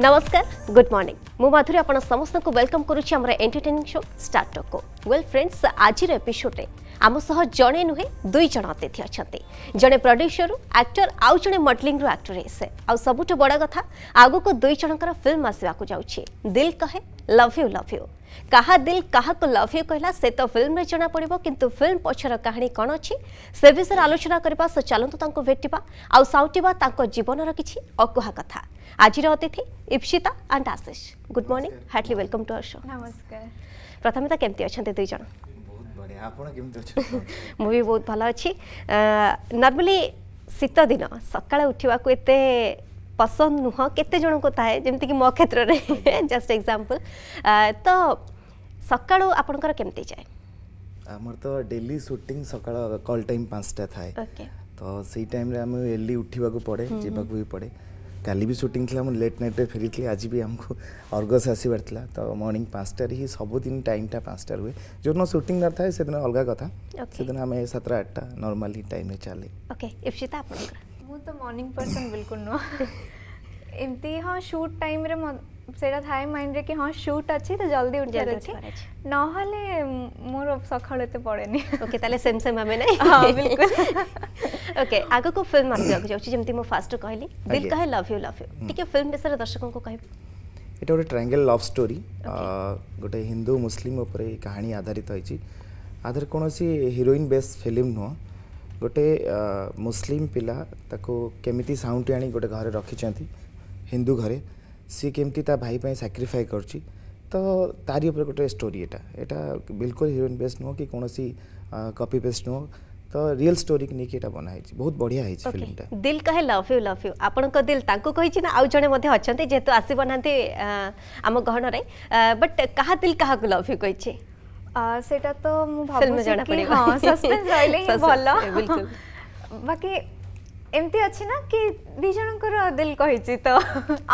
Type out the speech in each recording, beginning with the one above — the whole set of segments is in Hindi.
नमस्कार गुड मर्णिंग मु माधुरी आपण समस्त वेलकम करुच्ची एंटरटेनिंग शो स्टार्टअप को वेल फ्रेंड्स आज एपिसोड आम सह जड़े नुहे दुई जन अतिथि अच्छा जड़े प्रड्यूसर आक्टर आउ जड़े मडलींग आक्ट्रेस आ सबुठ बड़ कथा आगक दुई फिल्म आसवाक जाऊे दिल कहे লভ ୟୁ ଲଭ୍ ୟୁ କାହା ଦିଲ୍ କାହାକୁ ଲଭ୍ ୟୁ କହିଲା ସେ ତ ଫିଲ୍ମରେ ଜଣାପଡ଼ିବ କିନ୍ତୁ ଫିଲ୍ମ ପଛର କାହାଣୀ କ'ଣ ଅଛି ସେ ବିଷୟରେ ଆଲୋଚନା କରିବା ସୋ ଚାଲନ୍ତୁ ତାଙ୍କୁ ଭେଟିବା ଆଉ ସାଉଟିବା ତାଙ୍କ ଜୀବନର କିଛି ଅକୁହା କଥା ଆଜିର ଅତିଥି Ipsita and Ashish good morning heartily welcome to our show ନମସ୍କାର ପ୍ରଥମେ ତ କେମିତି ଅଛନ୍ତି ଦୁଇ ଜଣ ମୁଁ ବି ବହୁତ ଭଲ ଅଛି ନର୍ମାଲି ଶୀତ ଦିନ ସକାଳେ ଉଠିବାକୁ ଏତେ पसंद नुह केतेज को थाए जमीक मो क्षेत्र में जस्ट एग्जांपल तो सका आपणकर जाए आमर तो डेली सुटिंग सका कल टाइम पाँचटा थाए तो से टाइम एर्ली उठवा पड़े हम्म, हम्म। जावाक भी पड़े कल भी सुटिंग थी लेट नाइट फेरी आज भी आमको अर्गस आसबार तो मर्णिंग पाँचटार ही सबुदिन टाइम टाइम पाँचटार हुए जो दिन सुटिंग न था अलग कथा से दिन आम सतटा आठटा नर्माली टाइम चले ମୁଁ ତ ମର୍ଣ୍ଣିଂ ପର୍ସନ୍ ବିଲକୁଲ ନୁହଁ ଏମିତି ହଁ ସୁଟ୍ ଟାଇମ୍ରେ ସେଇଟା ଥାଏ ମାଇଣ୍ଡରେ କି ହଁ ସୁଟ୍ ଅଛି ତ ଜଲ୍ଦି ଉଠିବାର ଅଛି ନହେଲେ ମୋର ସକାଳୁ ଏତେ ପଡ଼େନି ଓକେ ତାହେଲେ ସେମ୍ ସେମ୍ ଆମେ ନାଇଁ ବିଲକୁଲ ଓକେ ଆଗକୁ ଫିଲ୍ମ ଆସିବାକୁ ଯାଉଛି ଯେମିତି ମୁଁ ଫାର୍ଷ୍ଟ କହିଲି Dil Kahe love you love you ଟିକେ ଫିଲ୍ମ ବିଷୟରେ ଦର୍ଶକଙ୍କୁ କହିବି ଏଇଟା ଗୋଟେ ଟ୍ରାଙ୍ଗେଲ୍ ଲଭ୍ ଷ୍ଟୋରି ଗୋଟେ ହିନ୍ଦୁ ମୁସଲିମ୍ ଉପରେ କାହାଣୀ ଆଧାରିତ ହେଇଛି ଆଧାରେ କୌଣସି ହିରୋଇନ୍ ବେସ୍ ଫିଲ୍ମ ନୁହଁ ଗୋଟେ ମୁସଲିମ୍ ପିଲା ତାକୁ କେମିତି ସାଉଣ୍ଟି ଆଣି ଗୋଟେ ଘରେ ରଖିଛନ୍ତି ହିନ୍ଦୁ ଘରେ ସିଏ କେମିତି ତା ଭାଇ ପାଇଁ ସାକ୍ରିଫାଏ କରୁଛି ତ ତାରି ଉପରେ ଗୋଟେ ଷ୍ଟୋରି ଏଇଟା ଏଇଟା ବିଲକୁଲ ହିରୋଇନ୍ ବେସ୍ ନୁହଁ କି କୌଣସି କପି ପେଷ୍ଟ ନୁହଁ ତ ରିଅଲ୍ ଷ୍ଟୋରିକୁ ନେଇକି ଏଇଟା ବନା ହେଇଛି ବହୁତ ବଢ଼ିଆ ହେଇଛି ଫିଲ୍ମଟା ଦିଲ୍ Kahe love you love you ଆପଣଙ୍କ ଦିଲ୍ ତାଙ୍କୁ କହିଛି ନା ଆଉ ଜଣେ ମଧ୍ୟ ଅଛନ୍ତି ଯେହେତୁ ଆସିବ ନାହାନ୍ତି ଆମ ଗହଣରେ ବଟ୍ କାହା ଦିଲ୍ କାହାକୁ ଲଭ୍ ୟୁ କହିଛି ସେଇଟା ତ ମୁଁ ଭାବୁଛି କି ହଁ ସସ୍ପେନ୍ସ ରହିଲେ ହିଁ ଭଲ ବାକି ଏମିତି ଅଛି ନା କି ଦି ଜଣଙ୍କର ଦିଲ କହିଛି ତ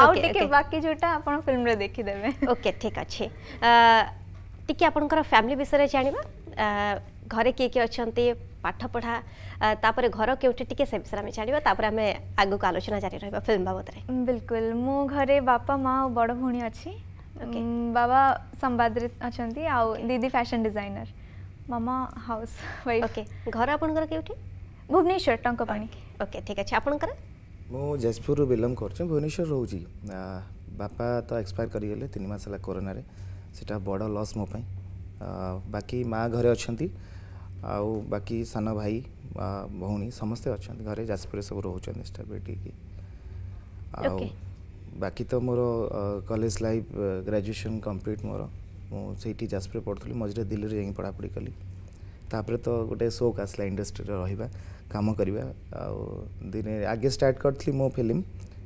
ଆଉ ଟିକେ ବାକି ଯୋଉଟା ଆପଣ ଫିଲ୍ମରେ ଦେଖିଦେବେ ଓକେ ଠିକ୍ ଅଛି ଟିକେ ଆପଣଙ୍କର ଫ୍ୟାମିଲି ବିଷୟରେ ଜାଣିବା ଘରେ କିଏ କିଏ ଅଛନ୍ତି ପାଠପଢ଼ା ତାପରେ ଘର କେଉଁଠି ଟିକେ ସେ ବିଷୟରେ ଆମେ ଜାଣିବା ତାପରେ ଆମେ ଆଗକୁ ଆଲୋଚନା ଜାରି ରହିବା ଫିଲ୍ମ ବାବଦରେ ବିଲକୁଲ ମୁଁ ଘରେ ବାପା ମା ଆଉ ବଡ଼ ଭଉଣୀ ଅଛି ओके बाबा संवादरे अछंती आ दीदी फैशन डिजाइनर मामा हाउस वाइफ ओके घर आपनकर केउठी भुवनेश्वर टंकपाणी ओके ठीक अछि आपनकर ମୁଁ ଯାଜପୁରରୁ ବିଲଙ୍ଗ କରୁଛି ଭୁବନେଶ୍ୱର ରହୁଛି ବାପା ତ ଏକ୍ସପାୟାର କରିଗଲେ ତିନି ମାସ ହେଲା କରୋନାରେ ସେଇଟା ବଡ଼ ଲସ୍ ମୋ ପାଇଁ ବାକି ମାଆ ଘରେ ଅଛନ୍ତି ଆଉ ବାକି ସାନ ଭାଇ ଭଉଣୀ ସମସ୍ତେ ଅଛନ୍ତି ଘରେ ଯାଜପୁରରେ ସବୁ ରହୁଛନ୍ତି ଷ୍ଟାବିଲିଟି ଆଉ ବାକି ତ ମୋର କଲେଜ ଲାଇଫ୍ ଗ୍ରାଜୁଏସନ୍ କମ୍ପ୍ଲିଟ୍ ମୋର ମୁଁ ସେଇଠି ଯାଜପୁରରେ ପଢ଼ୁଥିଲି ମଝିରେ ଦିଲ୍ଲୀରେ ଯାଇକି ପଢ଼ାପଢ଼ି କଲି ତାପରେ ତ ଗୋଟେ ସୋକ୍ ଆସିଲା ଇଣ୍ଡଷ୍ଟ୍ରିରେ ରହିବା କାମ କରିବା ଆଉ ଦିନେ ଆଗେ ଷ୍ଟାର୍ଟ କରିଥିଲି ମୋ ଫିଲ୍ମ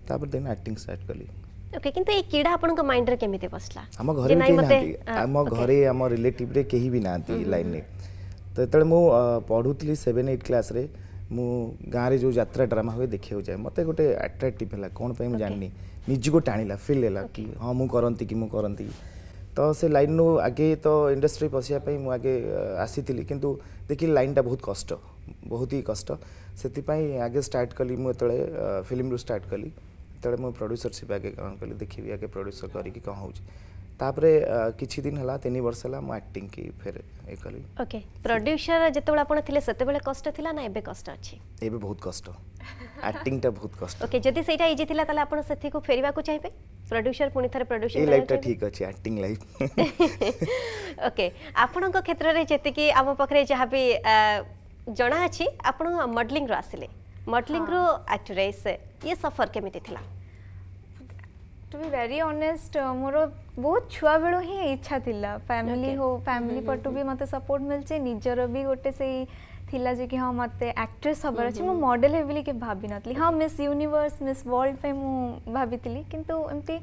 ତାପରେ ଦିନେ ଆକ୍ଟିଂ ଷ୍ଟାର୍ଟ କଲି ଓକେ କିନ୍ତୁ ଏଇ କ୍ରୀଡ଼ା ଆପଣଙ୍କ ମାଇଣ୍ଡରେ କେମିତି ବସିଲା ଆମ ଘରେ କେହି ନାହାନ୍ତି ଆମ ଘରେ ଆମ ରିଲେଟିଭରେ କେହି ବି ନାହାନ୍ତି ଲାଇନ୍ରେ ତ ଯେତେବେଳେ ମୁଁ ପଢ଼ୁଥିଲି ସେଭେନ୍ ଏଇଟ୍ କ୍ଲାସ୍ରେ ମୁଁ ଗାଁରେ ଯେଉଁ ଯାତ୍ରା ଡ୍ରାମା ହୁଏ ଦେଖିବାକୁ ଯାଏ ମୋତେ ଗୋଟେ ଆଟ୍ରାକ୍ଟିଭ୍ ହେଲା କ'ଣ ପାଇଁ ମୁଁ ଜାଣିନି ନିଜକୁ ଟାଣିଲା ଫିଲ୍ ହେଲା କି ହଁ ମୁଁ କରନ୍ତି କି ମୁଁ କରନ୍ତି ତ ସେ ଲାଇନ୍ରୁ ଆଗେ ତ ଇଣ୍ଡଷ୍ଟ୍ରି ପଶିବା ପାଇଁ ମୁଁ ଆଗେ ଆସିଥିଲି କିନ୍ତୁ ଦେଖିଲି ଲାଇନ୍ଟା ବହୁତ କଷ୍ଟ ବହୁତ ହି କଷ୍ଟ ସେଥିପାଇଁ ଆଗେ ଷ୍ଟାର୍ଟ କଲି ମୁଁ ଯେତେବେଳେ ଫିଲ୍ମରୁ ଷ୍ଟାର୍ଟ କଲି ସେତେବେଳେ ମୁଁ ପ୍ରଡ୍ୟୁସରସିପ୍ ଆଗେ କ'ଣ କଲି ଦେଖିବି ଆଗେ ପ୍ରଡ୍ୟୁସର କରିକି କ'ଣ ହେଉଛି ତାପରେ କିଛି ଦିନ ହେଲା ତିନି ବର୍ଷ ହେଲା ମୁଁ ଆକ୍ଟିଂ କି ଫେର ଇଏ କଲି ଓକେ ପ୍ରଡ୍ୟୁସର ଯେତେବେଳେ ଆପଣ ଥିଲେ ସେତେବେଳେ କଷ୍ଟ ଥିଲା ନା ଏବେ କଷ୍ଟ ଅଛି ଏବେ ବହୁତ କଷ୍ଟ ଆକ୍ଟିଂଟା ବହୁତ କଷ୍ଟ ଓକେ ଯଦି ସେଇଟା ଇଜି ଥିଲା ତାହେଲେ ଆପଣ ସେଥିକୁ ଫେରିବାକୁ ଚାହିଁବେ ପ୍ରଡ୍ୟୁସର ପୁଣି ଥରେ ପ୍ରଡ୍ୟୁସର ଏଇ ଲାଇଫଟା ଠିକ୍ ଅଛି ଆକ୍ଟିଂ ଲାଇଫ ଓକେ ଆପଣଙ୍କ କ୍ଷେତ୍ରରେ ଯେତିକି ଆମ ପାଖରେ ଯାହା ବି ଜଣା ଅଛି ଆପଣ ମଡେଲିଂରୁ ଆସିଲେ ମଡେଲିଂରୁ ଆକ୍ଟ୍ରେସ୍ ଇଏ ସଫର କେମିତି ଥିଲା ଟୁ ବି ଭେରି ଅନେଷ୍ଟ ମୋର बहुत छुआ बेलू ही इच्छा थी फैमिली हो फैमिली पटु भी मते सपोर्ट मिलचे निजर भी गोटे से थिला जे कि हां मते एक्ट्रेस हबर mm-hmm. छ मो मॉडल हेबली के मिस यूनिवर्स मिस वर्ल्ड पर मु भाबीतली किंतु एंती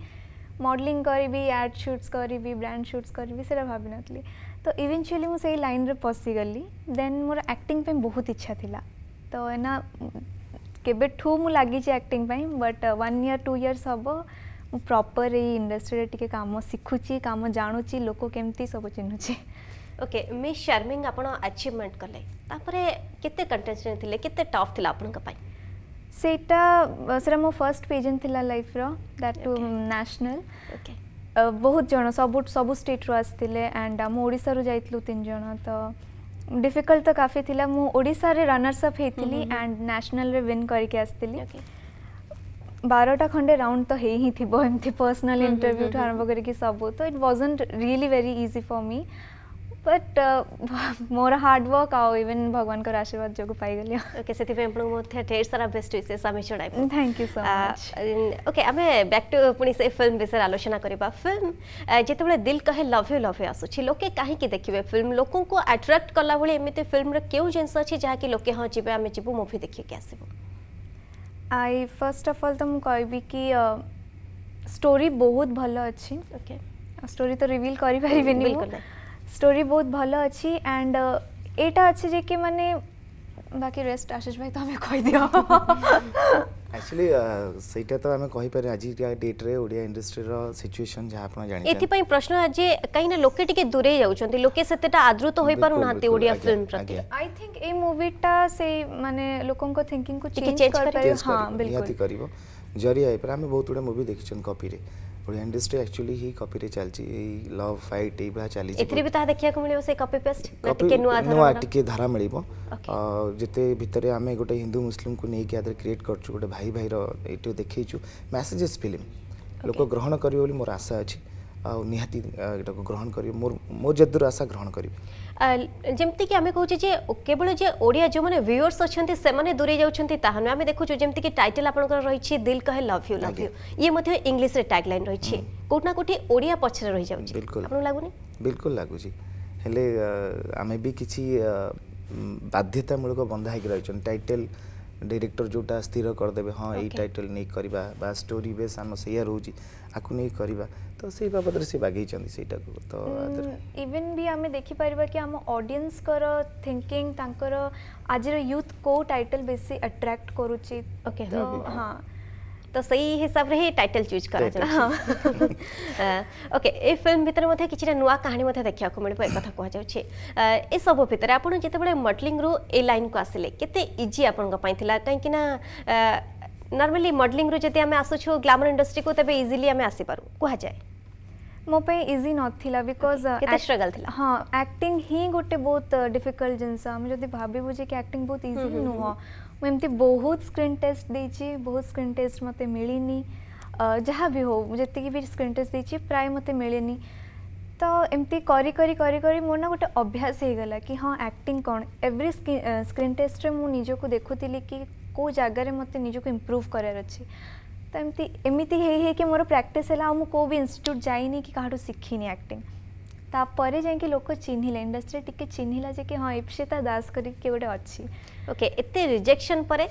मॉडलिंग करबी एड सुट्स करी ब्रांड सुट्स करी से भाबी नतली तो इवेंचुअली मुझे सेही लाइन रे पशिगली दे मोर एक्टिंग बहुत इच्छा थिला तो है ना के लगे लागी छ acting but one year 2 years हबो प्रपर ये इंडस्ट्री कम शिखुची कम जानूची लोक केमती सब चिन्हुचे ओके मिस शर्मिंग आप अचिवमेंट कले कंटेस्टेंट टफ थी आप मो फर्स्ट पेजेंट थी लाइफ रैट नाशनाल बहुत जन सब सब स्टेट रू आते एंड आम ओडार जाइलु तीन जन तो डिफिकल्ट तो काफी थी मुझे रनर्सअप होती एंड नाशनाल विन करके आसती बारटा खंडे राउंड तो है थी থিব এমতি इंटरव्यू ठू आरंभ कर सब तो it it wasn't really very easy for but more hard work आउ इवन भगवान आशीर्वाद जो पाइगली ओके से ढेर सारा बेस्ट विशेष आम जन thank you so much okay आम बैक टू पुणी से फिल्म विषय आलोचना करवा फिल्म जिते Dil Kahe love you love you आसूँ लोके कहीं देखिए फिल्म लोक आट्राक्ट कला भाई एमती फिल्म रो जिनस अच्छी जहाँकि लोके हाँ जी आम जी मुवी देखिए आसबू आई फर्स्ट अफ अल तो मुझे कहबी कि स्टोरी बहुत भल अच्छी ओके स्टोरी तो रिविल कर स्टोरी बहुत भल अच्छी एंड यहाँ अच्छे कि मानने बाकी रेस्ट आशीष भाई तो हमें कहीदि एक्चुअली ସେଇଟା ତ ଆମେ କହିପାରିବା ଆଜିକା ଡେଟ୍ରେ ଓଡ଼ିଆ ଇଣ୍ଡଷ୍ଟ୍ରିର ସିଚୁଏସନ୍ ଯାହା ଆପଣ ଜାଣିଛନ୍ତି ଏଥିପାଇଁ ପ୍ରଶ୍ନ ଯେ କାହିଁକିନା ଲୋକେ ଟିକେ ଦୂରେଇ ଯାଉଛନ୍ତି ଲୋକେ ସେତେଟା ଆଦୃତ ହୋଇପାରୁନାହାନ୍ତି ଓଡ଼ିଆ ଫିଲ୍ମ ପ୍ରତି ଆଇ ଥିଙ୍କ ଏଇ ମୁଭିଟା ସେଇ ମାନେ ଲୋକଙ୍କ ଥିଙ୍କିଙ୍ଗକୁ ଚେଞ୍ଜ କରିପାରିବ ହଁ ବିଲକୁଲ ନିହାତି କରିବ ଜରିଆ ଏପରେ ଆମେ ବହୁତ ଗୁଡ଼ିଏ ମୁଭି ଦେଖିଛନ୍ତି କପିରେ ଓଡ଼ିଆ ଇଣ୍ଡଷ୍ଟ୍ରି ଆକ୍ଚୁଆଲି ହିଁ କପିରେ ଚାଲିଛି ଏଇ ଲଭ୍ ଫାଇଟ୍ ଏଇଭଳିଆ ଚାଲିଛି ଏଥିରେ ବି ତାହା ଦେଖିବାକୁ ମିଳିବ ସେ କପି ପେଷ୍ଟ ଟିକେ ନୂଆ ନୂଆ ଟିକେ ଧାରା ମିଳିବ ଯେତେ ଭିତରେ ଆମେ ଗୋଟେ ହିନ୍ଦୁ ମୁସଲିମକୁ ନେଇକି ଆଦରେ କ୍ରିଏଟ୍ କରୁଛୁ ଗୋଟେ ଭାଇ ଭାଇର ଏଇଠୁ ଦେଖେଇଛୁ ମେସେଜେସ୍ ଫିଲ୍ମ ଲୋକ ଗ୍ରହଣ କରିବେ ବୋଲି ମୋର ଆଶା ଅଛି ଆଉ ନିହାତି ଏଟାକୁ ଗ୍ରହଣ କରିବେ ମୋର ମୋ ଯେଦୁର ଆଶା ଗ୍ରହଣ କରିବେ ଯେମିତିକି ଆମେ କହୁଛେ ଯେ କେବଳ ଯେ ଓଡ଼ିଆ ଯେଉଁମାନେ ଭିୟୁଅର୍ସ ଅଛନ୍ତି ସେମାନେ ଦୂରେଇ ଯାଉଛନ୍ତି ତାହା ନୁହେଁ ଆମେ ଦେଖୁଛୁ ଯେମିତିକି ଟାଇଟେଲ ଆପଣଙ୍କର ରହିଛି ଦିଲ୍ Kahe love you love you ଇଏ ମଧ୍ୟ ଇଂଲିଶରେ ଟ୍ୟାଗ୍ ଲାଇନ୍ ରହିଛି କେଉଁଠି ନା କେଉଁଠି ଓଡ଼ିଆ ପଛରେ ରହିଯାଉଛି ବିଲକୁଲ ଆପଣଙ୍କୁ ଲାଗୁନି ବିଲକୁଲ ଲାଗୁଛି ହେଲେ ଆମେ ବି କିଛି ବାଧ୍ୟତାମୂଳକ ବନ୍ଧା ହେଇକି ରହିଛନ୍ତି ଟାଇଟେଲ ଡିରେକ୍ଟର ଯେଉଁଟା ସ୍ଥିର କରିଦେବେ ହଁ ଏଇ ଟାଇଟେଲ ନେଇ କରିବା ବା ଷ୍ଟୋରି ବେସ୍ ଆମ ସେଇଆ ରହୁଛି ଆକୁ ନେଇ କରିବା ତ ସେଇ ବାବଦରେ ସେ ବାଗେଇଛନ୍ତି ସେଇଟାକୁ ତ ଇଭେନ୍ ବି ଆମେ ଦେଖିପାରିବା କି ଆମ ଅଡିଏନ୍ସଙ୍କର ଥିଙ୍କିଂ ତାଙ୍କର ଆଜିର ୟୁଥ୍ କେଉଁ ଟାଇଟଲ୍ ବେଶୀ ଆଟ୍ରାକ୍ଟ କରୁଛି ଓକେ ହଁ ତ ସେଇ ହିସାବରେ ହିଁ ଟାଇଟେଲ ଚୁଜ୍ କରାଯାଉ ଓକେ ଏ ଫିଲ୍ମ ଭିତରେ ମଧ୍ୟ କିଛିଟା ନୂଆ କାହାଣୀ ମଧ୍ୟ ଦେଖିବାକୁ ମିଳିବ ଏକଥା କୁହାଯାଉଛି ଏସବୁ ଭିତରେ ଆପଣ ଯେତେବେଳେ ମଡେଲିଂରୁ ଏ ଲାଇନ୍କୁ ଆସିଲେ କେତେ ଇଜି ଆପଣଙ୍କ ପାଇଁ ଥିଲା କାହିଁକିନା ନର୍ମାଲି ମଡେଲିଂରୁ ଯଦି ଆମେ ଆସୁଛୁ ଗ୍ଲାମର ଇଣ୍ଡଷ୍ଟ୍ରିକୁ ତେବେ ଇଜିଲି ଆମେ ଆସିପାରୁ କୁହାଯାଏ ମୋ ପାଇଁ ଇଜି ନଥିଲା ବିକଜ୍ କେତେ ଷ୍ଟ୍ରଗଲ୍ ଥିଲା ହଁ ଆକ୍ଟିଂ ହିଁ ଗୋଟେ ବହୁତ ଡିଫିକଲ୍ଟ ଜିନିଷ ଆମେ ଯଦି ଭାବିବୁ ଯେ କି ଆକ୍ଟିଂ ବହୁତ ଇଜି ନୁହଁ ମୁଁ ଏମିତି ବହୁତ ସ୍କ୍ରିନ୍ ଟେଷ୍ଟ ଦେଇଛି ବହୁତ ସ୍କ୍ରିନ୍ ଟେଷ୍ଟ ମୋତେ ମିଳିନି ଯାହା ବି ହଉ ମୁଁ ଯେତିକି ବି ସ୍କ୍ରିନ୍ ଟେଷ୍ଟ ଦେଇଛି ପ୍ରାୟ ମୋତେ ମିଳିନି ତ ଏମିତି କରି କରି କରି କରି ମୋର ନା ଗୋଟେ ଅଭ୍ୟାସ ହେଇଗଲା କି ହଁ ଆକ୍ଟିଂ କ'ଣ ଏଭ୍ରି ସ୍କ୍ରିନ୍ ଟେଷ୍ଟରେ ମୁଁ ନିଜକୁ ଦେଖୁଥିଲି କି कौ जगार मत निजी इम्प्रूव करार मोर प्राक्ट है मुझे कौ भी इन्यूट जाइनि कि कहूँ शिखिनी आक्टिंग तापर जाए लोक चिन्हिले इंडस्ट्री टी चिन्हला जे कि हाँ इप्सिता दास करके गोटे अच्छी ओके okay, ये रिजेक्शन पर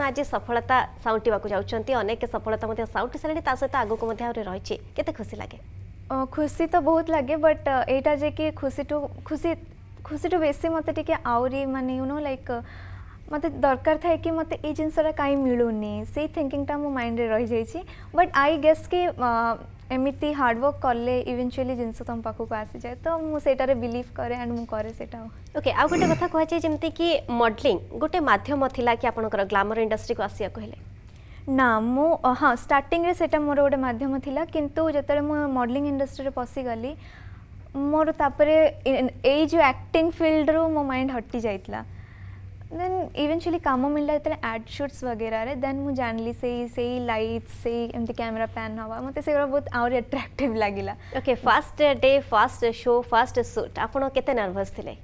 आज सफलता साउटवाक जाऊँगी अनेक सफलता साउट सारे सहित आग को रही खुशी लगे खुशी तो बहुत लगे बट यहाँ जे कि खुशी टू खुशी खुशी टू बेस मत आने यू नो लाइक ମୋତେ ଦରକାର ଥାଏ କି ମୋତେ ଏଇ ଜିନିଷଟା କାହିଁ ମିଳୁନି ସେଇ ଥିଙ୍କିଂଟା ମୋ ମାଇଣ୍ଡରେ ରହିଯାଇଛି ବଟ୍ ଆଇ ଗେସ୍ କି ଏମିତି ହାର୍ଡ଼ୱାର୍କ କଲେ ଇଭେନଚୁଆଲି ଜିନିଷ ତୁମ ପାଖକୁ ଆସିଯାଏ ତ ମୁଁ ସେଇଟାରେ ବିଲିଭ୍ କରେ ଆଣ୍ଡ ମୁଁ କରେ ସେଇଟା ଓକେ ଆଉ ଗୋଟେ କଥା କୁହାଯାଏ ଯେମିତିକି ମଡ଼େଲିଂ ଗୋଟେ ମାଧ୍ୟମ ଥିଲା କି ଆପଣଙ୍କର ଗ୍ଲାମର ଇଣ୍ଡଷ୍ଟ୍ରିକୁ ଆସିବାକୁ ହେଲେ ନା ମୁଁ ହଁ ଷ୍ଟାର୍ଟିଂରେ ସେଇଟା ମୋର ଗୋଟେ ମାଧ୍ୟମ ଥିଲା କିନ୍ତୁ ଯେତେବେଳେ ମୁଁ ମଡ଼େଲିଂ ଇଣ୍ଡଷ୍ଟ୍ରିରେ ପଶିଗଲି ମୋର ତାପରେ ଏଇ ଯେଉଁ ଆକ୍ଟିଂ ଫିଲ୍ଡରୁ ମୋ ମାଇଣ୍ଡ ହଟି ଯାଇଥିଲା then eventually કામો મિલતા એટલે એડ શૂટ્સ વગેરે રે then હું જાણલી સે સે લાઇટ્સ સે એમતે કેમેરા પેન હવા મતે સેગરા બહુત આઉર એટ્રાક્ટિવ લાગિલા okay first day first show first shoot આપણ કેતે નર્વસ થિલે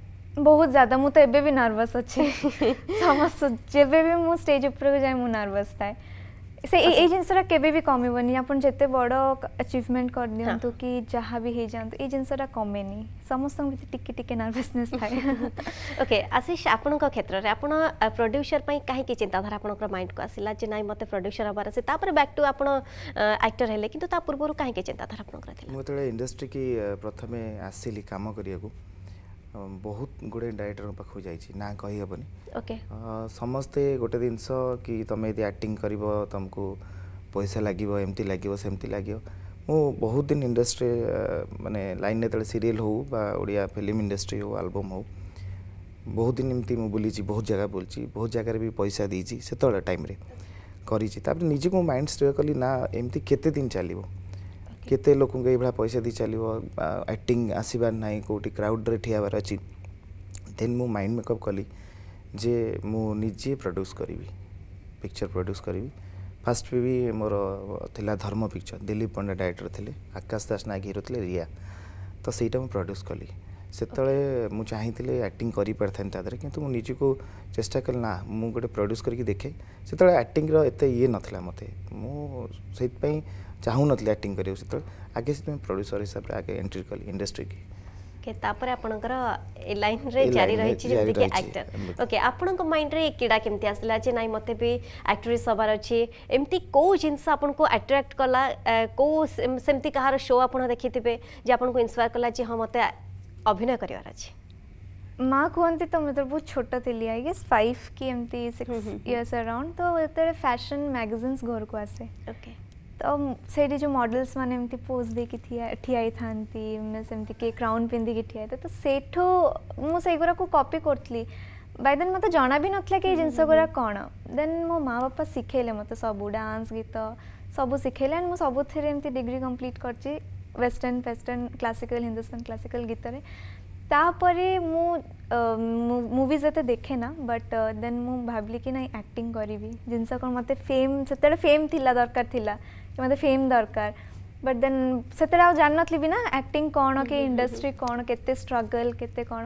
ବହୁତ ଜ୍ୟାଦା ମୁଁ ତ ଏବେ ବି ନର୍ଭସ୍ ଅଛି ସମସ୍ତ ଯେବେ ବି ମୁଁ ଷ୍ଟେଜ୍ ଉପରକୁ ଯାଏ ମୁଁ ନର୍ଭସ୍ ଥାଏ ସେ ଏଇ ଜିନିଷଟା କେବେ ବି କମିବନି ଆପଣ ଯେତେ ବଡ଼ ଆଚିଭମେଣ୍ଟ କରିଦିଅନ୍ତୁ କି ଯାହା ବି ହେଇଯାଆନ୍ତୁ ଏଇ ଜିନିଷଟା କମେନି ସମସ୍ତଙ୍କୁ କିଛି ଟିକେ ଟିକେ ନର୍ଭସନେସ୍ ଥାଏ ଓକେ ଆଶିଷ ଆପଣଙ୍କ କ୍ଷେତ୍ରରେ ଆପଣ ପ୍ରଡ଼୍ୟୁସର୍ ପାଇଁ କାହିଁକି ଚିନ୍ତାଧାରା ଆପଣଙ୍କର ମାଇଣ୍ଡକୁ ଆସିଲା ଯେ ନାଇଁ ମୋତେ ପ୍ରଡ଼୍ୟୁସର୍ ହେବାର ଅଛି ତାପରେ ବ୍ୟାକ୍ ଟୁ ଆପଣ ଆକ୍ଟର ହେଲେ କିନ୍ତୁ ତା ପୂର୍ବରୁ କାହିଁକି ଚିନ୍ତାଧାରା ଆପଣଙ୍କର ଥିଲା ମୁଁ ଯେତେବେଳେ ଇଣ୍ଡଷ୍ଟ୍ରିକି ପ୍ରଥମେ ଆସିଲି କାମ କରିବାକୁ ବହୁତ ଗୁଡ଼ିଏ ଡାଇରେକ୍ଟରଙ୍କ ପାଖକୁ ଯାଇଛି ନା କହିହେବନି ସମସ୍ତେ ଗୋଟେ ଜିନିଷ କି ତୁମେ ଯଦି ଆକ୍ଟିଂ କରିବ ତୁମକୁ ପଇସା ଲାଗିବ ଏମିତି ଲାଗିବ ସେମିତି ଲାଗିବ ମୁଁ ବହୁତ ଦିନ ଇଣ୍ଡଷ୍ଟ୍ରି ମାନେ ଲାଇନ୍ରେ ଯେତେବେଳେ ସିରିଏଲ୍ ହେଉ ବା ଓଡ଼ିଆ ଫିଲ୍ମ ଇଣ୍ଡଷ୍ଟ୍ରି ହେଉ ଆଲବମ୍ ହେଉ ବହୁତ ଦିନ ଏମିତି ମୁଁ ବୁଲିଛି ବହୁତ ଜାଗା ବୁଲିଛି ବହୁତ ଜାଗାରେ ବି ପଇସା ଦେଇଛି ସେତେବେଳେ ଟାଇମ୍ରେ କରିଛି ତାପରେ ନିଜକୁ ମାଇଣ୍ଡ ସ୍ଥିର କଲି ନା ଏମିତି କେତେ ଦିନ ଚାଲିବ केते लोक पैसा दी चल आक्टिंग आसबार ना कौटी क्राउड्रे ठियाबार अच्छी देन मु माइंड मेकअप कली जे मुझे प्रड्यूस करी पिक्चर प्रड्यूस करी फास्ट भी, मोर थिला धर्म पिक्चर दिलीप पंडा डायरेक्टर थे आकाश दास नाग हिरो रिया तो सहीटा मुझे प्रड्यूस कली से मुझे चाहिए कर करें कि निजी को चेस्टा कल ना मुझे गोटे प्रड्यूस करके देखे से आक्टिंग ये ना मत मुझे चाहू ना कर आगे से प्रड्यूसर हिसाब से आगे एंट्री कल इंडस्ट्री की जारी रही छि माइंड रे केडा केमती आसला छि एक्ट्रेस सबार छि एमती को जिंस शो आपण देखिथिबे कला छि हम अभिनय करिवार थी फैशन मैगजीन्स घर को आसे तो से जो मॉडल्स मैंने पोज देकि ठिया था मिस किए क्राउन पिंधिक ठिया तो सेठ मुगुरा कपी करी बाई दे मत जना भी ना कि जिनस गुरा हम्म। कौन देन मो माँ बापा शिखेले मत तो सब डांस गीत सब शिखेले एंड मुझे सबुथ डिग्री कम्प्लीट करेस्टर्ण फेस्टर्ण क्लासिकाल हिंदुस्तान क्लासिकाल गीतने ତାପରେ ମୁଁ ମୁଭିଜ୍ ଏତେ ଦେଖେ ନା ବଟ୍ ଦେନ୍ ମୁଁ ଭାବିଲି କି ନାଇଁ ଆକ୍ଟିଂ କରିବି ଜିନିଷ କ'ଣ ମୋତେ ଫେମ୍ ସେତେବେଳେ ଫେମ୍ ଥିଲା ଦରକାର ଥିଲା କି ମୋତେ ଫେମ୍ ଦରକାର ବଟ୍ ଦେନ୍ ସେତେବେଳେ ଆଉ ଜାଣିନଥିଲି ବି ନା ଆକ୍ଟିଂ କ'ଣ କି ଇଣ୍ଡଷ୍ଟ୍ରି କ'ଣ କେତେ ଷ୍ଟ୍ରଗଲ୍ କେତେ କ'ଣ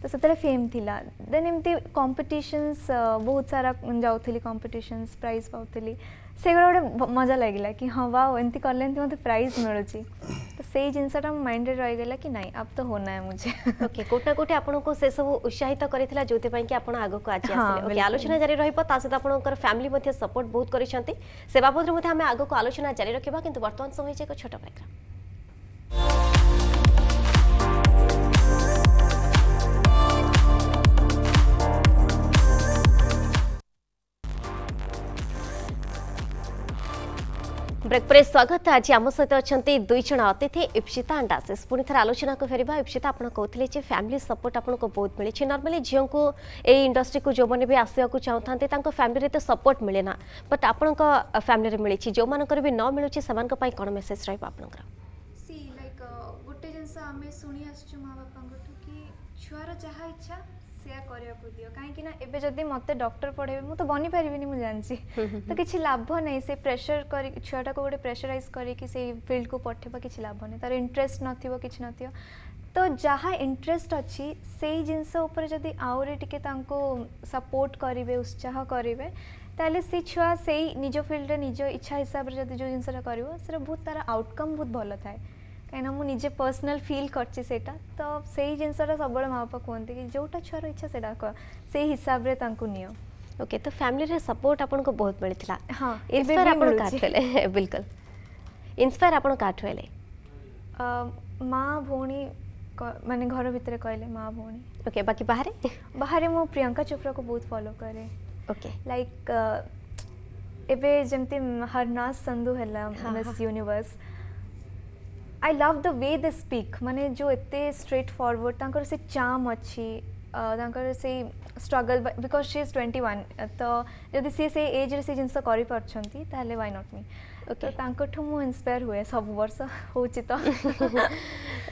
ତ ସେତେବେଳେ ଫେମ୍ ଥିଲା ଦେନ୍ ଏମିତି କମ୍ପିଟିସନ୍ସ ବହୁତ ସାରା ଯାଉଥିଲି କମ୍ପିଟିସନ୍ସ ପ୍ରାଇଜ୍ ପାଉଥିଲି ସେଇଗୁଡ଼ା ଗୋଟେ ମଜା ଲାଗିଲା କି ହଁ ବା ଏମିତି କଲେ ଏମିତି ମୋତେ ପ୍ରାଇଜ୍ ମିଳୁଛି ତ ସେଇ ଜିନିଷଟା ମୋ ମାଇଣ୍ଡରେ ରହିଗଲା କି ନାଇଁ ଆପ ତ ହୋନା ମୁଝେ ଓକେ କୋଉଠି ନା କୋଉଠି ଆପଣଙ୍କୁ ସେସବୁ ଉତ୍ସାହିତ କରିଥିଲା ଯୋଉଥିପାଇଁ କି ଆପଣ ଆଗକୁ ଆଜି ଆସିଲେ ଆଲୋଚନା ଜାରି ରହିବ ତା ସହିତ ଆପଣଙ୍କର ଫ୍ୟାମିଲି ମଧ୍ୟ ସପୋର୍ଟ ବହୁତ କରିଛନ୍ତି ସେ ବାବଦରେ ମଧ୍ୟ ଆମେ ଆଗକୁ ଆଲୋଚନା ଜାରି ରଖିବା କିନ୍ତୁ ବର୍ତ୍ତମାନ ସମୟ ଏକ ଛୋଟ ବ୍ରେକ୍ ब्रेक पर स्वागत आज आम सहित अच्छा दुईज अतिथि इप्सिता अंडाशिष पुणी थे आलोचना को फेरवा इप्सिता आप कहते हैं फैमिली सपोर्ट आपको बहुत मिली नर्माली झीव को ये इंडस्ट्री को जो मैंने भी आसवाक चाहते फैमिली तो सपोर्ट मिले ना बट आप फैमिली मिली जो मान न मिलूँ से कौन मेसेज रही आप छुआर जहाँ इच्छा कहीं जब मत डक्टर मुझे तो बनी पारे मुझे जानी तो किसी लाभ नहीं प्रेसर कर छुआटा गोटे प्रेसराइज कर फिल्ड को पठेब किसी लाभ नहीं तार इंटरेस्ट नथियो किसी न तो जहाँ इंटरेस्ट अच्छी से जिनस आपोर्ट करेंगे उत्साह करेंगे तेल से छुआ से निज फिल्ड निज इच्छा हिसाब से जो जिन कर बहुत तार आउटकम बहुत भल था कहीं निजे पर्सनाल फिल कर तो से ही जिनसा सब माँ बाप कहते कि जोटा छुआर इच्छा से हिसाब से ओके तो फैमिली रे सपोर्ट आप बहुत मिले हाँ इंस्पायर आप आप माँ घर भितर कहले माँ बाकी बाहर बाहर मुझे प्रियंका चोप्रा को बहुत फॉलो कैर ओके लाइक एमती हरनाज संधु है universe I love the way the speak माने जो एत स्ट्रेट फॉरवर्ड तक से चाम अच्छी से struggle because she is twenty one तो यदि सी से एज रे जिन करते वाई नट मी तो मुझे इन्सपायर हुए सब वर्ष हो तो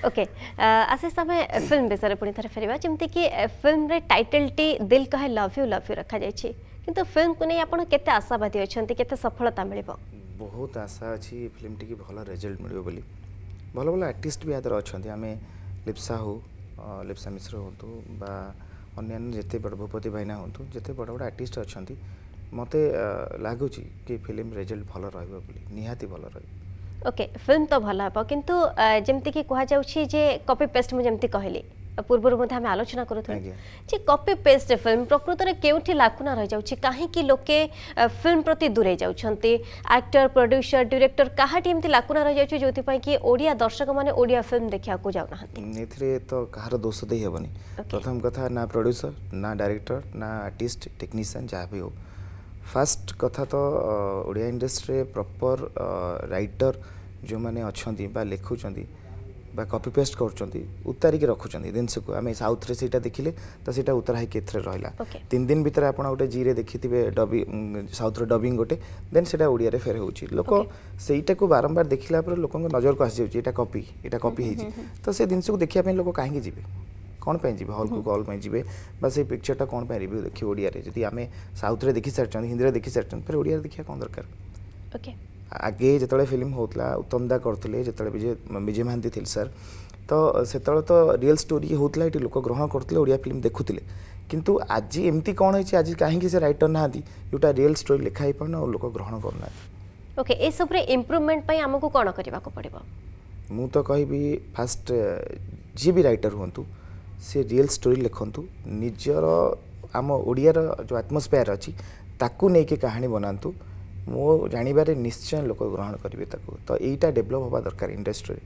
ओके आशीष आम फिल्म विषय में पुणे फेर जमीक फिल्म रे टाइटल टी Dil Kahe love you love you रखा जाए कि फिल्म को नहीं आपत आशावादी अच्छा सफलता मिल बहुत आशा अच्छी फिल्म टी भल रेजल्ट मिली ଭଲ ଭଲ ଆର୍ଟିଷ୍ଟ ବି ଏହାଦ୍ୱାରା ଅଛନ୍ତି ଆମେ ଲିପ୍ସା ହଉ ଲିପ୍ସା ମିଶ୍ର ହୁଅନ୍ତୁ ବା ଅନ୍ୟାନ୍ୟ ଯେତେ ବଡ଼ ଭୂପତି ଭାଇନା ହୁଅନ୍ତୁ ଯେତେ ବଡ଼ ବଡ଼ ଆର୍ଟିଷ୍ଟ ଅଛନ୍ତି ମୋତେ ଲାଗୁଛି କି ଫିଲ୍ମ ରେଜଲ୍ଟ ଭଲ ରହିବ ବୋଲି ନିହାତି ଭଲ ରହିବ ଓକେ ଫିଲ୍ମ ତ ଭଲ ହେବ କିନ୍ତୁ ଯେମିତିକି କୁହାଯାଉଛି ଯେ କପି ପେଷ୍ଟ ମୁଁ ଯେମିତି କହିଲି পূর্বর মধ্যে আমি আলোচনা করুথুলু যে কপি পেস্ট ফিল্ম প্রকৃতরে কেউটি লাকুনা রয়ে যাচ্ছে কাহিকি লোকে ফিল্ম প্রতি দূরে যাচ্ছেন্তি অ্যাক্টর প্রোডিউসর ডিরেক্টর কাহাটি এমতি লাকুনা রয়ে যাচ্ছে পাই কি ওড়িয়া দর্শক মানে ওড়িয়া ফিল্ম দেখিয়া কো যাও না এথিরে তো কাহার দোষ দেই হবনি প্রথম কথা না প্রোডিউসর না ডিরেক্টর না আর্টিস্ট টেকনিশিয়ান যা বি হোক ফার্স্ট কথা তো ওড়িয়া ইন্ডস্ট্রিরে প্রপর রাইটর মানে অছন্তি বা লেখুছন্তি ବା କପି ପେଷ୍ଟ କରୁଛନ୍ତି ଉତାରିକି ରଖୁଛନ୍ତି ଜିନିଷକୁ ଆମେ ସାଉଥରେ ସେଇଟା ଦେଖିଲେ ତ ସେଇଟା ଉତ୍ତରା ହେଇକି ଏଥିରେ ରହିଲା ତିନି ଦିନ ଭିତରେ ଆପଣ ଗୋଟେ ଜିରେ ଦେଖିଥିବେ ଡବି ସାଉଥର ଡବିଂ ଗୋଟେ ଦେନ୍ ସେଇଟା ଓଡ଼ିଆରେ ଫେର ହେଉଛି ଲୋକ ସେଇଟାକୁ ବାରମ୍ବାର ଦେଖିଲା ପରେ ଲୋକଙ୍କ ନଜରକୁ ଆସିଯାଉଛି ଏଇଟା କପି ଏଇଟା କପି ହେଇଛି ତ ସେ ଜିନିଷକୁ ଦେଖିବା ପାଇଁ ଲୋକ କାହିଁକି ଯିବେ କ'ଣ ପାଇଁ ଯିବେ ହଲ୍କୁ କଲ୍ ପାଇଁ ଯିବେ ବା ସେଇ ପିକ୍ଚରଟା କ'ଣ ପାଇଁ ରିଭ୍ୟୁ ଦେଖିବେ ଓଡ଼ିଆରେ ଯଦି ଆମେ ସାଉଥରେ ଦେଖି ସାରିଛନ୍ତି ହିନ୍ଦୀରେ ଦେଖି ସାରିଛନ୍ତି ଫେର ଓଡ଼ିଆରେ ଦେଖିବା କ'ଣ ଦରକାର ଓକେ আগে যেতলে ফিল্ম होतলা উত্তম দা করতলে যেতলে বিজে মিজে মানতিছিল স্যার তো সেটল তো রিয়েল স্টোরি होतলাই লোক গ্রহণ করতলে ওড়িয়া ফিল্ম দেখুতলে কিন্তু আজি এমতি কোন হে আজি কাহি কি রাইটার নাদি এটা রিয়েল স্টোরি লিখাই পন লোক গ্রহণ করনা ওকে এইসবরে ইমপ্রুভমেন্ট পাই আমাক কো কোন করিবা কো পড়িব মু তো কহিবি ফার্স্ট জিবি রাইটার হন্তু সে রিয়েল স্টোরি লিখন্তু নিজর আম ওড়িয়ার যে atmospher আছে তাকু নেকে কাহিনী বানন্তু ମୋ ଜାଣିବାରେ ନିଶ୍ଚୟ ଲୋକ ଗ୍ରହଣ କରିବେ ତାକୁ ତ ଏଇଟା ଡେଭଲପ୍ ହେବା ଦରକାର ଇଣ୍ଡଷ୍ଟ୍ରିରେ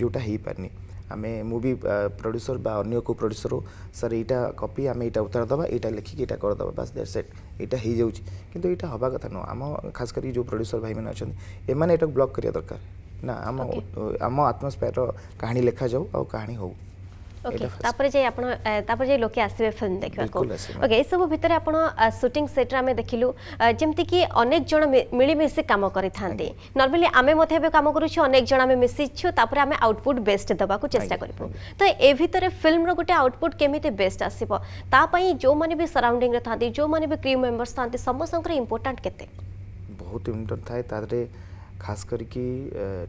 ଯେଉଁଟା ହେଇପାରୁନି ଆମେ ମୁଁ ବି ପ୍ରଡ଼୍ୟୁସର୍ ବା ଅନ୍ୟ କେଉଁ ପ୍ରଡ୍ୟୁସର ସାର୍ ଏଇଟା କପି ଆମେ ଏଇଟା ଉତ୍ତର ଦେବା ଏଇଟା ଲେଖିକି ଏଇଟା କରିଦେବା ବାସ୍ ଦେଟ୍ ସେଟ୍ ଏଇଟା ହେଇଯାଉଛି କିନ୍ତୁ ଏଇଟା ହେବା କଥା ନୁହଁ ଆମ ଖାସ କରି ଯେଉଁ ପ୍ରଡ୍ୟୁସର ଭାଇମାନେ ଅଛନ୍ତି ଏମାନେ ଏଟାକୁ ବ୍ଲକ୍ କରିବା ଦରକାର ନା ଆମ ଆମ ଆତ୍ମସ୍ପାୟର କାହାଣୀ ଲେଖାଯାଉ ଆଉ କାହାଣୀ ହେଉ ତାପରେ ଯାଇ ଆପଣ ତାପରେ ଯାଇ ଲୋକେ ଆସିବେ ଫିଲ୍ମ ଦେଖିବାକୁ ଓକେ ଏସବୁ ଭିତରେ ଆପଣ ସୁଟିଂ ସେଟ୍ରେ ଆମେ ଦେଖିଲୁ ଯେମିତିକି ଅନେକ ଜଣ ମିଳିମିଶି କାମ କରିଥାନ୍ତି ନର୍ମାଲି ଆମେ ମଧ୍ୟ ଏବେ କାମ କରୁଛୁ ଅନେକ ଜଣ ଆମେ ମିଶିଛୁ ତାପରେ ଆମେ ଆଉଟପୁଟ୍ ବେଷ୍ଟ ଦେବାକୁ ଚେଷ୍ଟା କରିବୁ ତ ଏ ଭିତରେ ଫିଲ୍ମର ଗୋଟେ ଆଉଟପୁଟ୍ କେମିତି ବେଷ୍ଟ ଆସିବ ତା ପାଇଁ ଯେଉଁମାନେ ବି ସରାଉଣ୍ଡିଂରେ ଥାନ୍ତି ଯେଉଁମାନେ ବି କ୍ରିଉ ମେମ୍ବର୍ସ ଥାନ୍ତି ସମସ୍ତଙ୍କର ଇମ୍ପୋର୍ଟାଣ୍ଟ କେତେ ବହୁତ ଇମ୍ପୋର୍ଟାଣ୍ଟ ଥାଏ ତା ଦେହରେ ଖାସ୍ କରିକି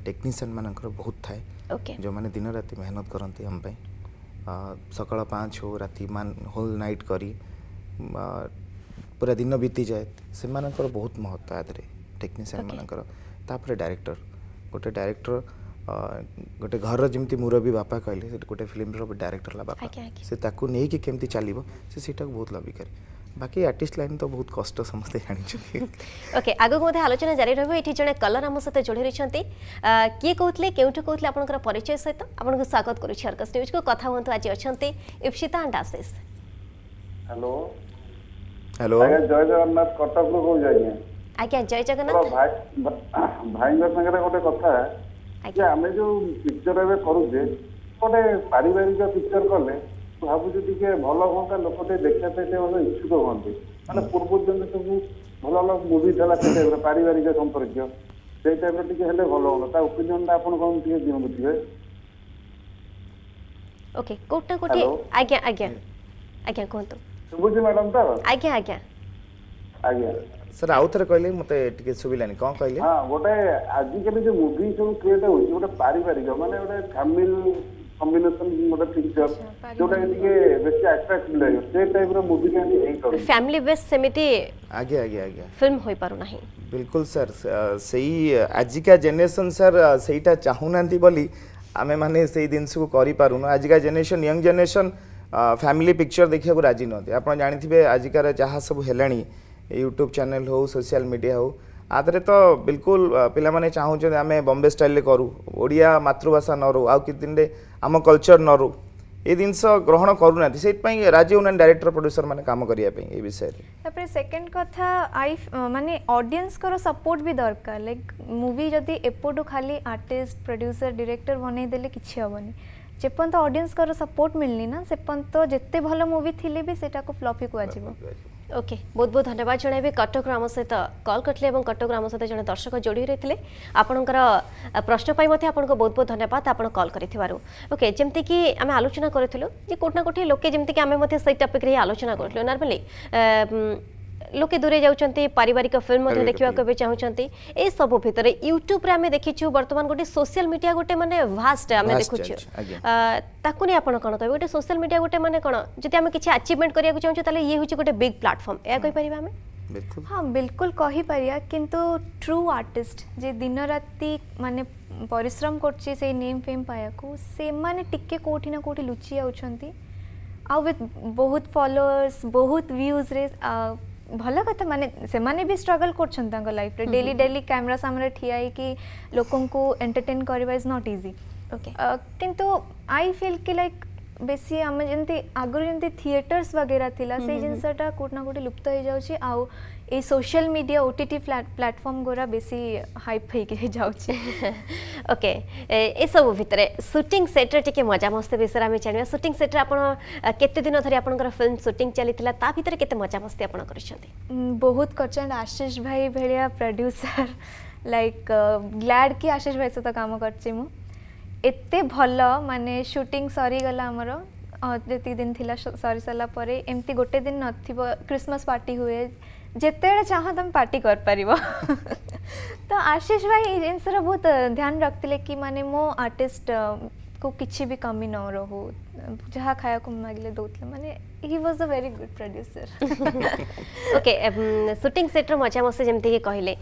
ଟେକ୍ନିସିଆନ୍ ମାନଙ୍କର ବହୁତ ଥାଏ ଯେଉଁମାନେ ଦିନ ରାତି ମେହନତ କରନ୍ତି ଆମ ପାଇଁ सका पाँच हो रात होल नाइट कर पूरा दिन बीती जाए से मानकर बहुत महत्व आदि टेक्नीसीयन okay. मानकर डायरेक्टर गोटे डायरेक्टर गोटे घर जमी मुरबी बापा कहे गोटे फिल्म रो डायरेक्टर बापा okay, okay. नहीं कि केमती चलो से सीटा बहुत लबिकारी বাকি আর্টিস্ট লাইন তো বহুত কষ্ট সমস্তে জানিছন্তি ওকে আগকু মধ্যে আলোচনা জারি রহিব এটি জনে কলর আম সহ যোড়ি রইছন্তি কি কউতলে কেউঠু কউতলে আপনকর পরিচয় সহিত আপনকু স্বাগত করুছি আর্কস নিউজ কো কথা হন্তু আজি অছন্তি Ipsita and Ashish hello hello Jai Jagannath Cuttack কো কই যাই আজ্ঞা জয় জগন্নাথ ভাই ভাইঙ্গ সঙ্গে গোটে কথা যে আমি যে পিকচার এবে করুছে গোটে পারিবারিক পিকচার কলে ଭାବୁଛି ଟିକେ ଭଲ ହୁଅନ୍ତା ଲୋକ ଟିକେ ଦେଖିବା ପାଇଁ ଟିକେ ମଧ୍ୟ ଇଚ୍ଛୁକ ହୁଅନ୍ତି ମାନେ ପୂର୍ବରୁ ଯେମିତି ସବୁ ଭଲ ଭଲ ମୁଭି ଥିଲା ସେ ଟାଇପ୍ର ପାରିବାରିକ ସମ୍ପର୍କୀୟ ସେଇ ଟାଇପ୍ର ଟିକେ ହେଲେ ଭଲ ହୁଅନ୍ତା ତା ଓପିନିଅନ୍ଟା ଆପଣ କ'ଣ ଟିକେ ଦିଅନ୍ତୁ ଟିକେ ଓକେ କୋଟା କୋଟି ଆଜ୍ଞା ଆଜ୍ଞା ଆଜ୍ଞା କୁହନ୍ତୁ ଶୁଭୁଛି ମ୍ୟାଡାମ ତ ଆଜ୍ଞା ଆଜ୍ଞା ଆଜ୍ଞା ସାର୍ ଆଉ ଥରେ କହିଲେ ମୋତେ ଟିକେ ଶୁଭିଲାନି କ'ଣ କହିଲେ ହଁ ଗୋଟେ ଆଜିକାଲି ଯେଉଁ ମୁଭି ସବୁ କ୍ରିଏଟ୍ ହେଉଛି ଗୋଟେ ପାରିବାରିକ ମାନେ ଗୋଟେ ଫ୍ୟାମିଲି फैमिली चाहू नांती बोली आमे माने फैमिली पिक्चर देखा राजी ना आपन जानिथिबे आजिकार जहाँ सब हेलेनी यूट्यूब चैनल हो सोशल मीडिया हो आदरे तो बिल्कुल पिला माने चाहू छ आमे बॉम्बे स्टाइल ले करू ओडिया मातृभाषा न रहू आ कि दिन रे ଆମ କଲଚର ନ ରହୁ ଏ ଜିନିଷ ଗ୍ରହଣ କରୁନାହାନ୍ତି ସେଇଥିପାଇଁ ରାଜି ହେଉନାହାନ୍ତି ଡାଇରେକ୍ଟର ପ୍ରଡ୍ୟୁସର ମାନେ କାମ କରିବା ପାଇଁ ଏ ବିଷୟରେ ତାପରେ ସେକେଣ୍ଡ କଥା ଆଇ ମାନେ ଅଡିଏନ୍ସଙ୍କର ସପୋର୍ଟ ବି ଦରକାର ଲାଇକ୍ ମୁଭି ଯଦି ଏପଟୁ ଖାଲି ଆର୍ଟିଷ୍ଟ ପ୍ରଡ୍ୟୁସର ଡିରେକ୍ଟର ବନେଇ ଦେଲେ କିଛି ହେବନି ଯେପର୍ଯ୍ୟନ୍ତ ଅଡିଏନ୍ସଙ୍କର ସପୋର୍ଟ ମିଳିନି ନା ସେପର୍ଯ୍ୟନ୍ତ ଯେତେ ଭଲ ମୁଭି ଥିଲେ ବି ସେଟାକୁ ଫ୍ଲପ୍ ହିଁ କୁହାଯିବ ওকে বহুত বহুত ধন্যবাদ জনাইবি কটক আম সহিত কল করলে এবং কটক আম সহিত জন দর্শক যোড়ি রয়েছে আপনার প্রশ্ন পাই আপনার বহুত বহুত ধন্যবাদ আপনার কল করে ওকে যেমতি কি আমি আলোচনা করুলু যে কোটি না কোটি লোকে যেমতি আমি সেই টপিক্রে আলোচনা করুলু নর্মালি लोके दूरे जाऊँगी पारिवारिक फिल्म देखा को चाहते युव यूट्यूब देखी बर्तमान गोटे सोशियाल मीडिया गोटे मैंने भास्ट आम देखु ताकि कौन कह गोटे सोशियाल मीडिया गोटे मैंने कौन जब आम कि आचिवमेंट करा चाहते ये हूँ गोटे बिग प्लाटफर्म यापर आम हाँ बिल्कुल कही परिया किंतु ट्रू आर्टिस्ट जे दिन राति माने परिश्रम करछे नेम फेम पाया को से माने टिके कोठी ना कोठी लुची आउछंती आ विथ बहुत फॉलोअर्स बहुत व्यूज रे ଭଲ କଥା ମାନେ ସେମାନେ ବି ଷ୍ଟ୍ରଗଲ୍ କରୁଛନ୍ତି ତାଙ୍କ ଲାଇଫ୍ରେ ଡେଲି ଡେଲି କ୍ୟାମେରା ସାମ୍ନାରେ ଠିଆ ହେଇକି ଲୋକଙ୍କୁ ଏଣ୍ଟରଟେନ୍ କରିବା ଇଜ୍ ନଟ୍ ଇଜି ଓକେ କିନ୍ତୁ ଆଇ ଫିଲ୍ କି ଲାଇକ୍ বেশি আমি যেমনি আগর যেমনি থিয়েটর্স বগেরা লা সেই জিনিসটা কোটি না কোটি লুপ্ত হয়ে যাচ্ছে আউ এই সোশ্যাল মিডিয়া ওটিটি প্ল্যাটফর্ম গুড়া বেশি হাইপ হয়েকি যাচ্ছে ওকে এসব ভিতরে সুটিং সেট্রে টিকি মজা মস্তি বিষয়ে আমি জাঁয়া সুটিং সেট্রে আপনার কেতে দিন ধরে আপনার ফিল্ম সুটিং চালি তা ভিতরে কেতে মজা মস্তি আপনার করেছেন বহুত করছেন আশিষ ভাই ভেড়িয়া প্রড্যুসর লাইক গ্ল্যাড কি আশিষ ভাই সহ কাম করছি মু ଏତେ ଭଲ ମାନେ ସୁଟିଂ ସରିଗଲା ଆମର ଯେତିକି ଦିନ ଥିଲା ସରି ସାରିଲା ପରେ ଏମିତି ଗୋଟେ ଦିନ ନଥିବ କ୍ରିସମସ୍ ପାର୍ଟି ହୁଏ ଯେତେବେଳେ ଚାହଁ ତୁମେ ପାର୍ଟି କରିପାରିବ ତ ଆଶିଷ ଭାଇ ଏଇ ଜିନିଷର ବହୁତ ଧ୍ୟାନ ରଖିଥିଲେ କି ମାନେ ମୋ ଆର୍ଟିଷ୍ଟକୁ କିଛି ବି କମି ନ ରହୁ যাহা খায়া কম মাগিলে দৌতলে মানে he was a very good producer okay shooting সেটর মজা মস্তি যেমতি কি কহিলে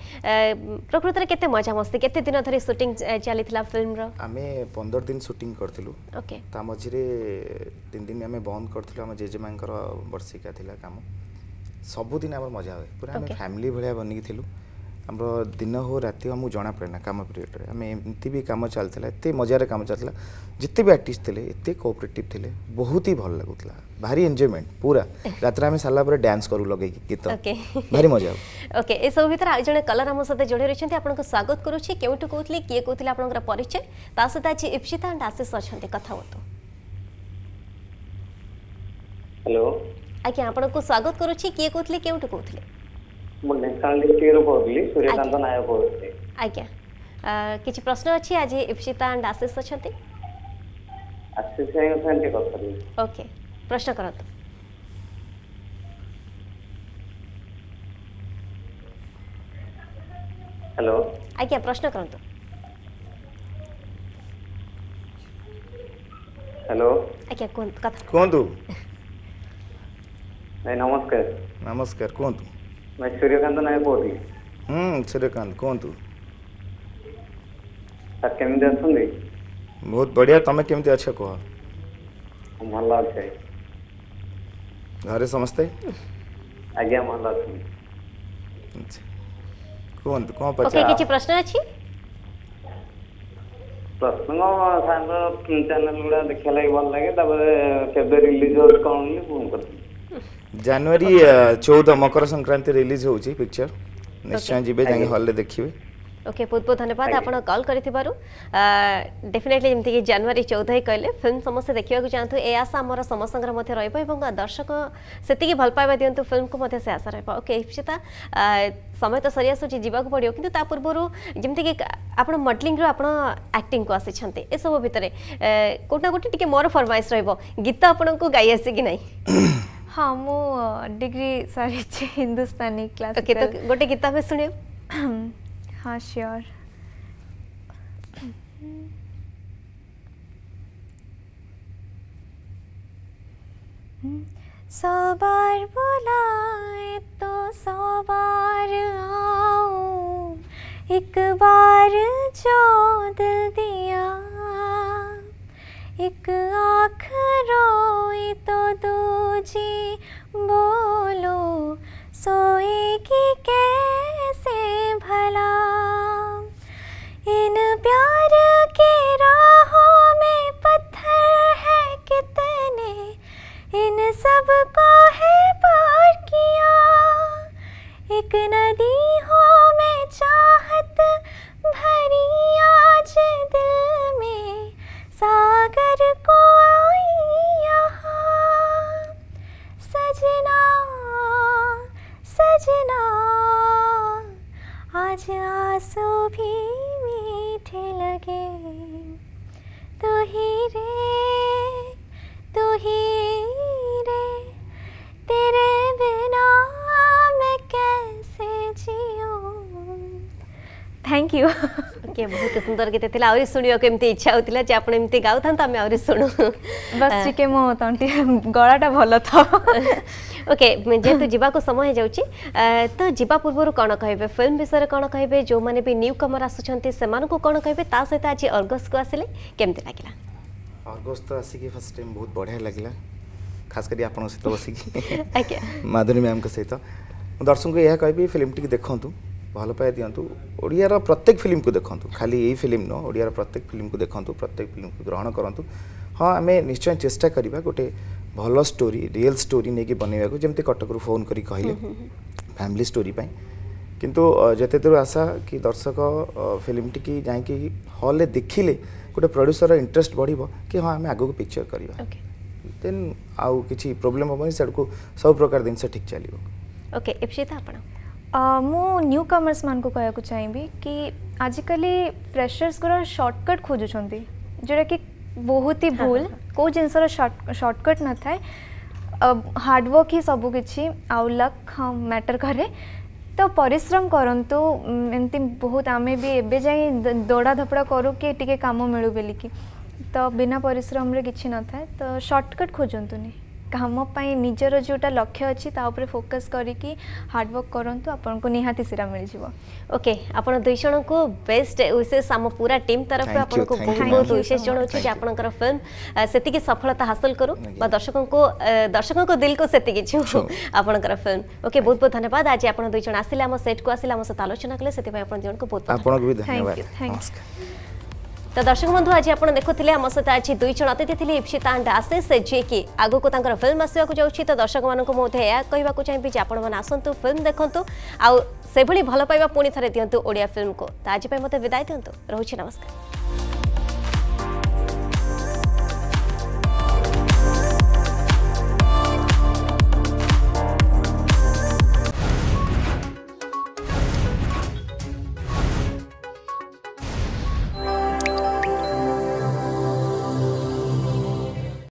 প্রকৃতরে কেতে মজা মস্তি কেতে দিন ধরে শুটিং চালিছিলা ফিল্মর আমি 15 দিন শুটিং করতিলু ওকে তা মঝিরে তিন দিন আমি বন্ধ করতিলু আমার জেজেমাঙ্কর বর্ষিকা থিলা কাম ସବୁଦିନ ଆମର ମଜା ହୁଏ ପୁରା ଆମେ ଫ୍ୟାମିଲି ଭଳିଆ ବନିକି ଥିଲୁ आम दिन हो रात हो जना पड़ेना कम पीरियड में आम एमती भी कम चलता एत मजार कम चलता जिते भी आर्ट थे एत कोअपरेटिव थे बहुत ही भल लगुला भारी एंजयमेंट पूरा रात आम सर डांस करू लगे गीत भारी मजा ओके ये सब भितर आज जे कलर आम सहित जोड़े रही आपको स्वागत करुच्छे क्योंठ कौली किए कहते आप परिचय सहित आज इप्सिता एंड आशीष अच्छा कथा हेलो आज्ञा आपको स्वागत करुच्छे किए कहते कौटू कौन ମୁଁ ଢେଙ୍କାନାଳ କହୁଥିଲି ସୂର୍ଯ୍ୟକାନ୍ତ ନାୟକ କହୁଥିଲି ଆଜ୍ଞା କିଛି ପ୍ରଶ୍ନ ଅଛି ଆଜି ଇପ୍ସିତା ଆଣ୍ଡ ଆଶିଷ ଅଛନ୍ତି ଆଶିଷ ଅଛନ୍ତି କଥା ଓକେ ପ୍ରଶ୍ନ କରନ୍ତୁ ହ୍ୟାଲୋ ଆଜ୍ଞା ପ୍ରଶ୍ନ କରନ୍ତୁ ହ୍ୟାଲୋ ଆଜ୍ଞା କୁହନ୍ତୁ କଥା କୁହନ୍ତୁ ନମସ୍କାର ନମସ୍କାର କୁହନ୍ତୁ मैं सूर्यकांत नायक कହୁଥିଲି ହୁଁ ସୂର୍ଯ୍ୟକାନ୍ତ କୁହନ୍ତୁ ସାର୍ କେମିତି ଅଛନ୍ତି ବହୁତ ବଢ଼ିଆ ତମେ କେମିତି ଅଛ କୁହ ଭଲ ଅଛି ଘରେ ସମସ୍ତେ ଆଜ୍ଞା ଭଲ ଅଛନ୍ତି କୁହନ୍ତୁ କ'ଣ ପଚାର କିଛି ପ୍ରଶ୍ନ ଅଛି ପ୍ରଶ୍ନ ସାର୍ଙ୍କ ଚ୍ୟାନେଲ୍ ଗୁଡ଼ା ଦେଖିବା ଲାଗି ଭଲ ଲାଗେ ତାପରେ କେବେ ରିଲିଜ୍ ହେଉଛି କ'ଣ ବୋଲି ଫୋନ୍ କରିଥିଲି जानुवरी चौध मकरसङक्रान्ति रिलिज हौ पिक ओके बहुत बहुत धन्यवाद जनवरी गरिथेफिटली जानुवरी चौधले फिल्म समस्तै देखेको ए आशा समस्या दर्शक सतिक भल पिँत फिल्मको आशा रहेको ओके त समय त सरी आसु जुवा पर्यो कि तब्वी आडलिङ रु आङ्को आसि एसबु भित्रो म फरमास र को गाई गसे कि नै हाँ मु डिग्री सारी हिंदुस्तानी क्लास ओके तो गोटे गीत आमे सुनियो हाँ श्योर সবার বুলায় তো সবার आओ एक बार जो दिल दिया एक आख रोई तो दूजी बोलो सोएगी कैसे भला इन प्यार के राहों में पत्थर है कितने इन सब को है पार किया एक नदी हो में चाहत भरी आज दिल सजना आज आंसू भी मीठे लगे तू ही रे तू ही रे तेरे बिना मैं कैसे जीऊं थैंक यू ओके बहुत सुंदर गीत थिला और सुनियो केमती इच्छा होतिला जे आपण एमती गाउथां त तो आमे और सुनु बस ठीक मो तंटी तो गळाटा भलो था ओके जेहतु जी समय जा तो जीवा पूर्व कौन कह फिल्म विषय कौन कह जो मैंने भी न्यू कमर आसुँचे कौन कहे सहित आज अर्गस को आसे कमी लगे अर्गस तो आसिक फर्स्ट टाइम बहुत बढ़िया लगे खास कर सहित बसिक माधुरी मैम सहित दर्शक यह कह फिल्म टी भल पाए दिंतु ओडियार प्रत्येक फिल्म को देखु खाली यही फिल्म नुह ओडियार प्रत्येक फिल्म को देखु प्रत्येक फिल्म को ग्रहण करूँ हाँ आम निश्चय चेषा करवा गोटे भल स्टोरी रियल स्टोरी नहीं कि बनवाक जमी कटक रू फोन कर फैमिली स्टोरी किंतु जिते दूर आशा कि दर्शक फिल्म टी जा हल्ले देखिले गोटे प्रड्यूसर इंटरेस्ट बढ़ कि हाँ आम आगे पिक्चर करवा दे आई प्रोब्लेम हमें सड़क सब प्रकार जिन ठीक चलो ओके न्यू कमर्स मान को कहकू चाहिए कि आजिकल फ्रेशर्स शॉर्टकट खोजुच जोटा कि बहुत ही हाँ, भूल को जिन सर्टकट न था हार्डवर्क ही सब कि आउलक हाँ मैटर करे तो परिश्रम तो, करूँ एमती बहुत आम भी एवं जाए दौड़ाधपड़ा करू कि टी कम मिलू बिलिकी तो बिना परिश्रम कि न था तो सर्टकट खोजतुनी କାମ ପାଇଁ ନିଜର ଯେଉଁଟା ଲକ୍ଷ୍ୟ ଅଛି ତା ଉପରେ ଫୋକସ୍ କରିକି ହାର୍ଡ଼ୱାର୍କ କରନ୍ତୁ ଆପଣଙ୍କୁ ନିହାତି ସେଟା ମିଳିଯିବ ଓକେ ଆପଣ ଦୁଇ ଜଣଙ୍କୁ ବେଷ୍ଟ ୱିସେସ୍ ଆମ ପୁରା ଟିମ୍ ତରଫରୁ ଆପଣଙ୍କୁ ବହୁତ ବହୁତ ୱିସେସ୍ ଜଣାଉଛି ଯେ ଆପଣଙ୍କର ଫିଲ୍ମ ସେତିକି ସଫଳତା ହାସଲ କରୁ ବା ଦର୍ଶକଙ୍କୁ ଦର୍ଶକଙ୍କ ଦିଲକୁ ସେତିକି ଛୁଁ ଆପଣଙ୍କର ଫିଲ୍ମ ଓକେ ବହୁତ ବହୁତ ଧନ୍ୟବାଦ ଆଜି ଆପଣ ଦୁଇ ଜଣ ଆସିଲେ ଆମ ସେଟ୍କୁ ଆସିଲେ ଆମ ସହିତ ଆଲୋଚନା କଲେ ସେଥିପାଇଁ ଆପଣ ଜଣଙ୍କୁ ବହୁତ ଆପଣଙ୍କୁ ବି ଧନ୍ୟବାଦ ନମସ୍କାର তো দর্শক বন্ধু আজ আপনার দেখুলে আমার সাথে আজ দুই জন অতিথি লে ইপ্সিতা আন্ড আশিষ যে কি আগুক তাঁর ফিল্ম আসবাক যাচ্ছি তো দর্শক মানুষ মধ্যে এয়া কহবাক চাইবি যে আপনার আসন্তু ফিল্ম দেখন্তু আউ সেভাবে ভাল পাইবা পুঁ থে দিও ওড়িয়া ফিল্মকু তো আজ মতো বিদায় দিও রয়েছে নমস্কার